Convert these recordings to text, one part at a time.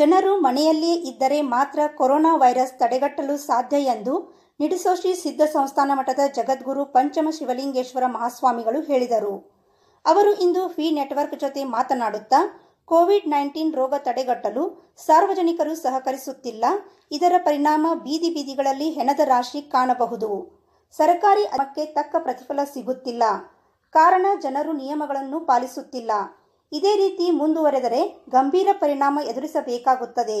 ಜನರು ಮನೆಯಲ್ಲಿಯೇ ಇದ್ದರೆ ಮಾತ್ರ ಕೊರೋನಾ ವೈರಸ್ ತಡೆಗಟ್ಟಲು ಸಾಧ್ಯ ಎಂದು ನಿಡಿಸೋಶಿ ಸಿದ್ಧ ಸಂಸ್ಥಾನ ಮಠದ ಜಗದ್ಗುರು ಪಂಚಮ ಶಿವಲಿಂಗೇಶ್ವರ ಮಹಾಸ್ವಾಮಿಗಳು ಹೇಳಿದರು ಅವರು ಇಂದು ಫಿ ನೆಟ್ವರ್ಕ್ ಜೊತೆ ಮಾತನಾಡುತ್ತಾ ಕೋವಿಡ್ ನೈನ್ಟೀನ್ ರೋಗ ತಡೆಗಟ್ಟಲು ಸಾರ್ವಜನಿಕರು ಸಹಕರಿಸುತ್ತಿಲ್ಲ ಇದರ ಪರಿಣಾಮ ಬೀದಿ ಬೀದಿಗಳಲ್ಲಿ ಹೆಣದ ರಾಶಿ ಕಾಣಬಹುದು ಸರ್ಕಾರಿ ಅದಕ್ಕೆ ತಕ್ಕ ಪ್ರತಿಫಲ ಸಿಗುತ್ತಿಲ್ಲ ಕಾರಣ ಜನರು ನಿಯಮಗಳನ್ನು ಪಾಲಿಸುತ್ತಿಲ್ಲ ಇದೇ ರೀತಿ ಮುಂದುವರೆದರೆ ಗಂಭೀರ ಪರಿಣಾಮ ಎದುರಿಸಬೇಕಾಗುತ್ತದೆ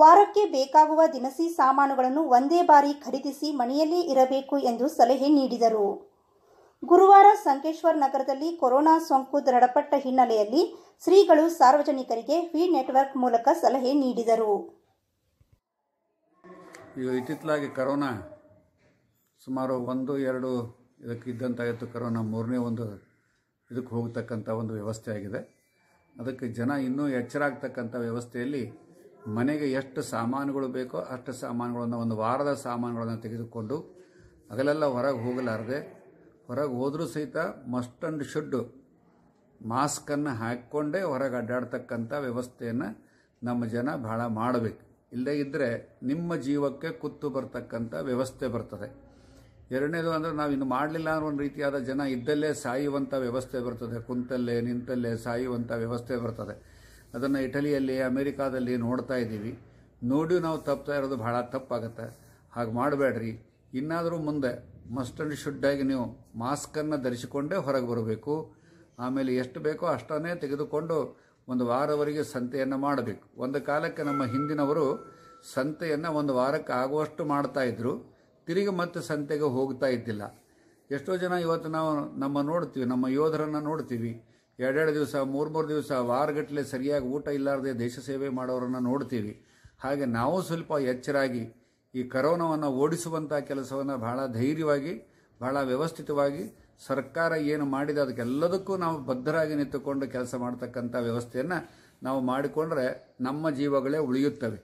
ವಾರಕ್ಕೆ ಬೇಕಾಗುವ ದಿನಸಿ ಸಾಮಾನುಗಳನ್ನು ಒಂದೇ ಬಾರಿ ಖರೀದಿಸಿ ಮನೆಯಲ್ಲೇ ಇರಬೇಕು ಎಂದು ಸಲಹೆ ನೀಡಿದರು ಗುರುವಾರ ಸಂಕೇಶ್ವರ್ ನಗರದಲ್ಲಿ ಕೊರೋನಾ ಸೋಂಕು ದೃಢಪಟ್ಟ ಹಿನ್ನೆಲೆಯಲ್ಲಿ ಶ್ರೀಗಳು ಸಾರ್ವಜನಿಕರಿಗೆ ವಿ ನೆಟ್ವರ್ಕ್ ಮೂಲಕ ಸಲಹೆ ನೀಡಿದರು ಇತ್ತಿತ್ತಲಾಗಿ ಕರೋನಾ ಸುಮಾರು ಒಂದು ಎರಡು ಇದಕ್ಕಿದ್ದಂತಾಗಿತ್ತು ಕರೋನಾ ಮೂರನೇ ಒಂದು ಇದಕ್ಕೆ ಹೋಗತಕ್ಕಂಥ ಒಂದು ವ್ಯವಸ್ಥೆ ಆಗಿದೆ ಅದಕ್ಕೆ ಜನ ಇನ್ನೂ ಎಚ್ಚರ ಆಗ್ತಕ್ಕಂಥ ವ್ಯವಸ್ಥೆಯಲ್ಲಿ ಮನೆಗೆ ಎಷ್ಟು ಸಾಮಾನುಗಳು ಬೇಕೋ ಅಷ್ಟು ಸಾಮಾನುಗಳನ್ನು ಒಂದು ವಾರದ ಸಾಮಾನುಗಳನ್ನು ತೆಗೆದುಕೊಂಡು ಅಗಲೆಲ್ಲ ಹೊರಗೆ ಹೋಗಲಾರದೆ ಹೊರಗೆ ಹೋದರೂ ಸಹಿತ ಮಸ್ಟ್ ಅಂಡ್ ಶುಡ್ ಮಾಸ್ಕನ್ನು ಹಾಕ್ಕೊಂಡೇ ಹೊರಗೆ ಅಡ್ಡಾಡ್ತಕ್ಕಂಥ ವ್ಯವಸ್ಥೆಯನ್ನು ನಮ್ಮ ಜನ ಭಾಳ ಮಾಡಬೇಕು ಇಲ್ಲದೇ ಇದ್ದರೆ ನಿಮ್ಮ ಜೀವಕ್ಕೆ ಕುತ್ತು ಬರ್ತಕ್ಕಂಥ ವ್ಯವಸ್ಥೆ ಬರ್ತದೆ ಎರಡನೇದು ಅಂದರೆ ನಾವು ಇನ್ನು ಮಾಡಲಿಲ್ಲ ಅನ್ನೋ ಒಂದು ರೀತಿಯಾದ ಜನ ಇದ್ದಲ್ಲೇ ಸಾಯುವಂಥ ವ್ಯವಸ್ಥೆ ಬರ್ತದೆ ಕುಂತಲ್ಲೇ ನಿಂತಲ್ಲೇ ಸಾಯುವಂಥ ವ್ಯವಸ್ಥೆ ಬರ್ತದೆ ಅದನ್ನು ಇಟಲಿಯಲ್ಲಿ ಅಮೇರಿಕಾದಲ್ಲಿ ನೋಡ್ತಾ ಇದ್ದೀವಿ ನೋಡಿ ನಾವು ತಪ್ಪ್ತಾ ಇರೋದು ಭಾಳ ತಪ್ಪಾಗುತ್ತೆ ಹಾಗೆ ಮಾಡಬೇಡ್ರಿ ಇನ್ನಾದರೂ ಮುಂದೆ ಮಸ್ಟ್ ಅಂಡ್ ಶುಡ್ಡಾಗಿ ನೀವು ಮಾಸ್ಕನ್ನು ಧರಿಸಿಕೊಂಡೇ ಹೊರಗೆ ಬರಬೇಕು ಆಮೇಲೆ ಎಷ್ಟು ಬೇಕೋ ಅಷ್ಟನ್ನೇ ತೆಗೆದುಕೊಂಡು ಒಂದು ವಾರವರೆಗೆ ಸಂತೆಯನ್ನು ಮಾಡಬೇಕು ಒಂದು ಕಾಲಕ್ಕೆ ನಮ್ಮ ಹಿಂದಿನವರು ಸಂತೆಯನ್ನು ಒಂದು ವಾರಕ್ಕೆ ಆಗುವಷ್ಟು ಮಾಡ್ತಾಯಿದ್ರು ತಿರುಗಿ ಮತ್ತೆ ಸಂತೆಗೆ ಹೋಗ್ತಾ ಇದ್ದಿಲ್ಲ ಎಷ್ಟೋ ಜನ ಇವತ್ತು ನಾವು ನಮ್ಮ ನೋಡ್ತೀವಿ ನಮ್ಮ ಯೋಧರನ್ನು ನೋಡ್ತೀವಿ ಎರಡೆರಡು ದಿವಸ ಮೂರು ಮೂರು ದಿವಸ ವಾರಗಟ್ಟಲೆ ಸರಿಯಾಗಿ ಊಟ ಇಲ್ಲಾರದೆ ದೇಶ ಸೇವೆ ಮಾಡೋರನ್ನು ನೋಡ್ತೀವಿ ಹಾಗೆ ನಾವು ಸ್ವಲ್ಪ ಎಚ್ಚರಾಗಿ ಈ ಕರೋನವನ್ನು ಓಡಿಸುವಂಥ ಕೆಲಸವನ್ನು ಬಹಳ ಧೈರ್ಯವಾಗಿ ಬಹಳ ವ್ಯವಸ್ಥಿತವಾಗಿ ಸರ್ಕಾರ ಏನು ಮಾಡಿದೆ ಅದಕ್ಕೆಲ್ಲದಕ್ಕೂ ನಾವು ಬದ್ಧರಾಗಿ ನಿಂತುಕೊಂಡು ಕೆಲಸ ಮಾಡ್ತಕ್ಕಂಥ ವ್ಯವಸ್ಥೆಯನ್ನು ನಾವು ಮಾಡಿಕೊಂಡ್ರೆ ನಮ್ಮ ಜೀವಗಳೇ ಉಳಿಯುತ್ತವೆ